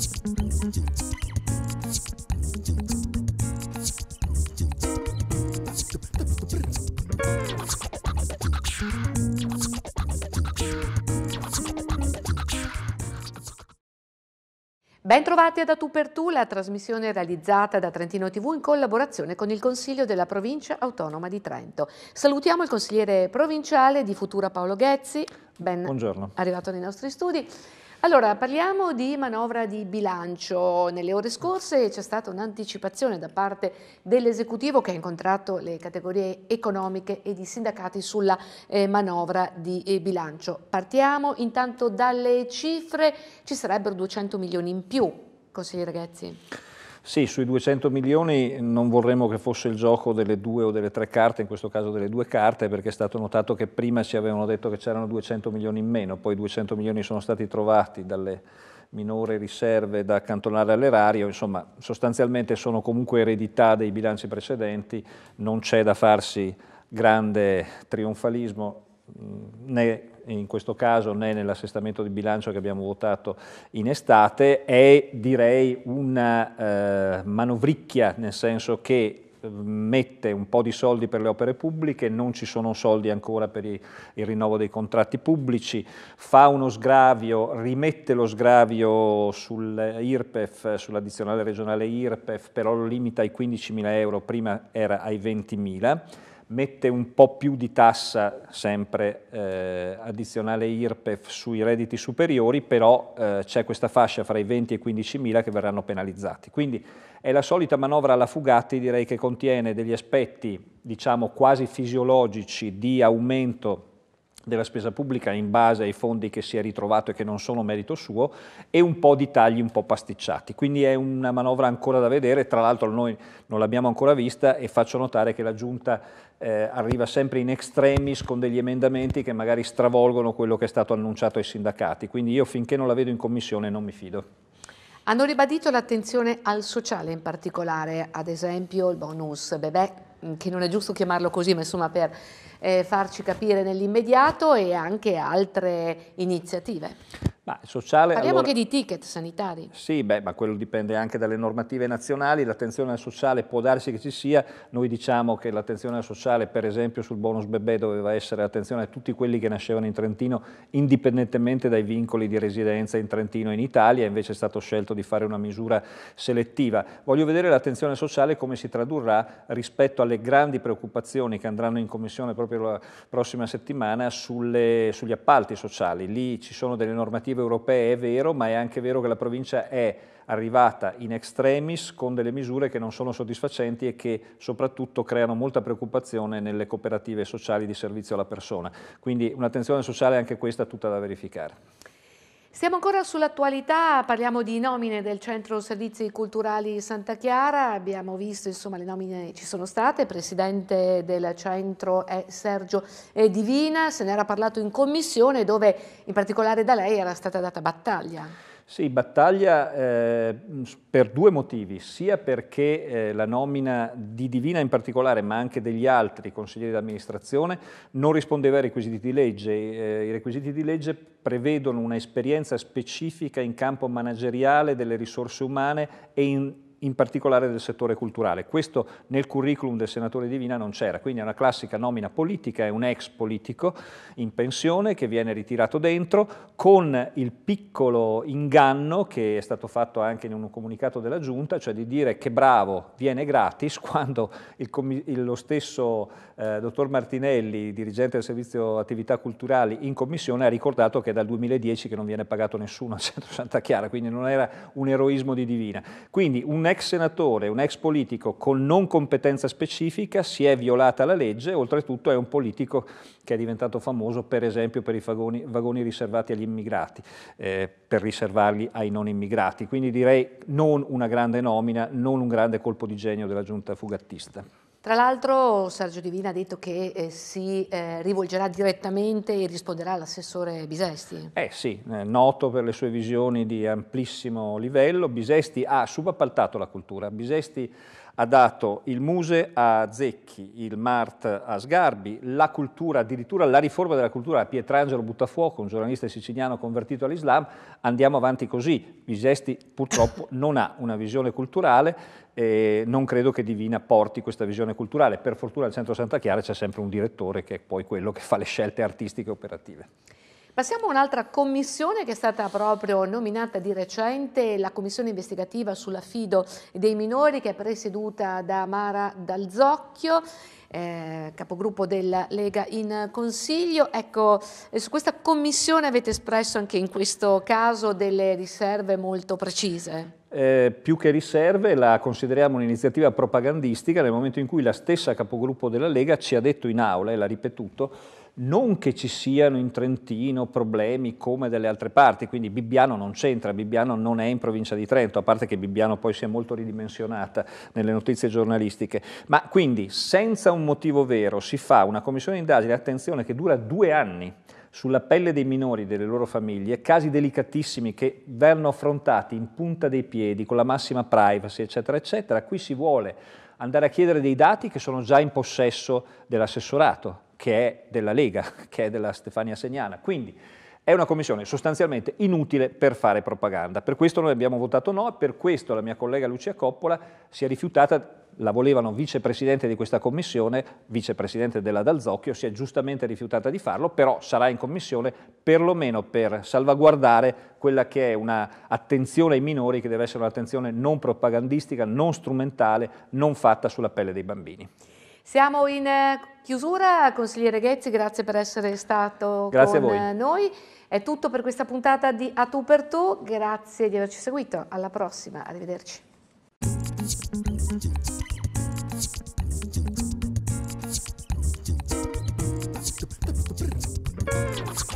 Ben Bentrovati ad Tu per Tu, la trasmissione realizzata da Trentino TV in collaborazione con il Consiglio della Provincia Autonoma di Trento. Salutiamo il consigliere provinciale di Futura Paolo Ghezzi, ben Buongiorno. arrivato nei nostri studi. Allora, parliamo di manovra di bilancio. Nelle ore scorse c'è stata un'anticipazione da parte dell'esecutivo che ha incontrato le categorie economiche ed i sindacati sulla eh, manovra di eh, bilancio. Partiamo intanto dalle cifre, ci sarebbero 200 milioni in più, consigliere Ghezzi. Sì, sui 200 milioni non vorremmo che fosse il gioco delle due o delle tre carte, in questo caso delle due carte, perché è stato notato che prima ci avevano detto che c'erano 200 milioni in meno, poi 200 milioni sono stati trovati dalle minore riserve da accantonare all'erario, insomma sostanzialmente sono comunque eredità dei bilanci precedenti, non c'è da farsi grande trionfalismo né in questo caso né nell'assestamento di bilancio che abbiamo votato in estate, è direi una eh, manovricchia, nel senso che mm, mette un po' di soldi per le opere pubbliche, non ci sono soldi ancora per il rinnovo dei contratti pubblici, fa uno sgravio, rimette lo sgravio sull'IRPEF, sull'addizionale regionale IRPEF, però lo limita ai 15.000 euro, prima era ai 20.000 mette un po' più di tassa sempre eh, addizionale IRPEF sui redditi superiori, però eh, c'è questa fascia fra i 20 e i 15 mila che verranno penalizzati. Quindi è la solita manovra alla Fugatti, direi che contiene degli aspetti diciamo, quasi fisiologici di aumento della spesa pubblica in base ai fondi che si è ritrovato e che non sono merito suo e un po' di tagli un po' pasticciati. Quindi è una manovra ancora da vedere, tra l'altro noi non l'abbiamo ancora vista e faccio notare che la Giunta eh, arriva sempre in extremis con degli emendamenti che magari stravolgono quello che è stato annunciato ai sindacati, quindi io finché non la vedo in commissione non mi fido. Hanno ribadito l'attenzione al sociale in particolare, ad esempio il bonus bebè Mm, che non è giusto chiamarlo così, ma insomma per eh, farci capire nell'immediato e anche altre iniziative. Ma sociale, Parliamo allora, anche di ticket sanitari. Sì, beh, ma quello dipende anche dalle normative nazionali, l'attenzione al sociale può darsi che ci sia, noi diciamo che l'attenzione al sociale per esempio sul bonus bebè doveva essere attenzione a tutti quelli che nascevano in Trentino indipendentemente dai vincoli di residenza in Trentino e in Italia, invece è stato scelto di fare una misura selettiva. Voglio vedere l'attenzione sociale come si tradurrà rispetto alle grandi preoccupazioni che andranno in commissione proprio la prossima settimana sulle, sugli appalti sociali, lì ci sono delle normative direttive europee è vero, ma è anche vero che la provincia è arrivata in extremis con delle misure che non sono soddisfacenti e che soprattutto creano molta preoccupazione nelle cooperative sociali di servizio alla persona. Quindi un'attenzione sociale anche questa tutta da verificare. Stiamo ancora sull'attualità, parliamo di nomine del Centro Servizi Culturali Santa Chiara, abbiamo visto insomma le nomine ci sono state, il presidente del centro è Sergio Divina, se ne era parlato in commissione dove in particolare da lei era stata data battaglia. Sì, battaglia eh, per due motivi, sia perché eh, la nomina di Divina in particolare, ma anche degli altri consiglieri d'amministrazione, non rispondeva ai requisiti di legge. Eh, I requisiti di legge prevedono un'esperienza specifica in campo manageriale delle risorse umane e in in particolare del settore culturale. Questo nel curriculum del senatore Divina non c'era, quindi è una classica nomina politica, è un ex politico in pensione che viene ritirato dentro con il piccolo inganno che è stato fatto anche in un comunicato della Giunta, cioè di dire che bravo viene gratis quando il, lo stesso eh, dottor Martinelli, dirigente del servizio attività culturali in commissione, ha ricordato che è dal 2010 che non viene pagato nessuno al Centro Santa Chiara, quindi non era un eroismo di Divina. Quindi un ex senatore, un ex politico con non competenza specifica si è violata la legge, oltretutto è un politico che è diventato famoso per esempio per i vagoni, vagoni riservati agli immigrati, eh, per riservarli ai non immigrati. Quindi direi non una grande nomina, non un grande colpo di genio della giunta fugattista. Tra l'altro Sergio Divina ha detto che eh, si eh, rivolgerà direttamente e risponderà all'assessore Bisesti. Eh sì, eh, noto per le sue visioni di amplissimo livello. Bisesti ha subappaltato la cultura. Bisesti ha dato il Muse a Zecchi, il Mart a Sgarbi, la cultura, addirittura la riforma della cultura a Pietrangelo Buttafuoco, un giornalista siciliano convertito all'Islam, andiamo avanti così. Visesti purtroppo non ha una visione culturale, e non credo che Divina porti questa visione culturale. Per fortuna al Centro Santa Chiara c'è sempre un direttore che è poi quello che fa le scelte artistiche e operative. Passiamo a un'altra commissione che è stata proprio nominata di recente, la commissione investigativa sull'affido dei minori che è presieduta da Mara Dalzocchio. Eh, capogruppo della Lega in Consiglio. Ecco, eh, su questa commissione avete espresso anche in questo caso delle riserve molto precise. Eh, più che riserve la consideriamo un'iniziativa propagandistica nel momento in cui la stessa capogruppo della Lega ci ha detto in aula e l'ha ripetuto non che ci siano in Trentino problemi come delle altre parti, quindi Bibbiano non c'entra, Bibbiano non è in provincia di Trento, a parte che Bibbiano poi si è molto ridimensionata nelle notizie giornalistiche, ma quindi senza un motivo vero si fa una commissione d'indagine, attenzione, che dura due anni, sulla pelle dei minori e delle loro famiglie, casi delicatissimi che vanno affrontati in punta dei piedi, con la massima privacy, eccetera, eccetera. Qui si vuole andare a chiedere dei dati che sono già in possesso dell'assessorato, che è della Lega, che è della Stefania Segnana. Quindi è una commissione sostanzialmente inutile per fare propaganda. Per questo noi abbiamo votato no e per questo la mia collega Lucia Coppola si è rifiutata, la volevano vicepresidente di questa commissione, vicepresidente della Dalzocchio, si è giustamente rifiutata di farlo, però sarà in commissione perlomeno per salvaguardare quella che è un'attenzione ai minori che deve essere un'attenzione non propagandistica, non strumentale, non fatta sulla pelle dei bambini. Siamo in eh, chiusura, consigliere Ghezzi, grazie per essere stato grazie con eh, noi. È tutto per questa puntata di A Tu per Tu, grazie di averci seguito, alla prossima, arrivederci. you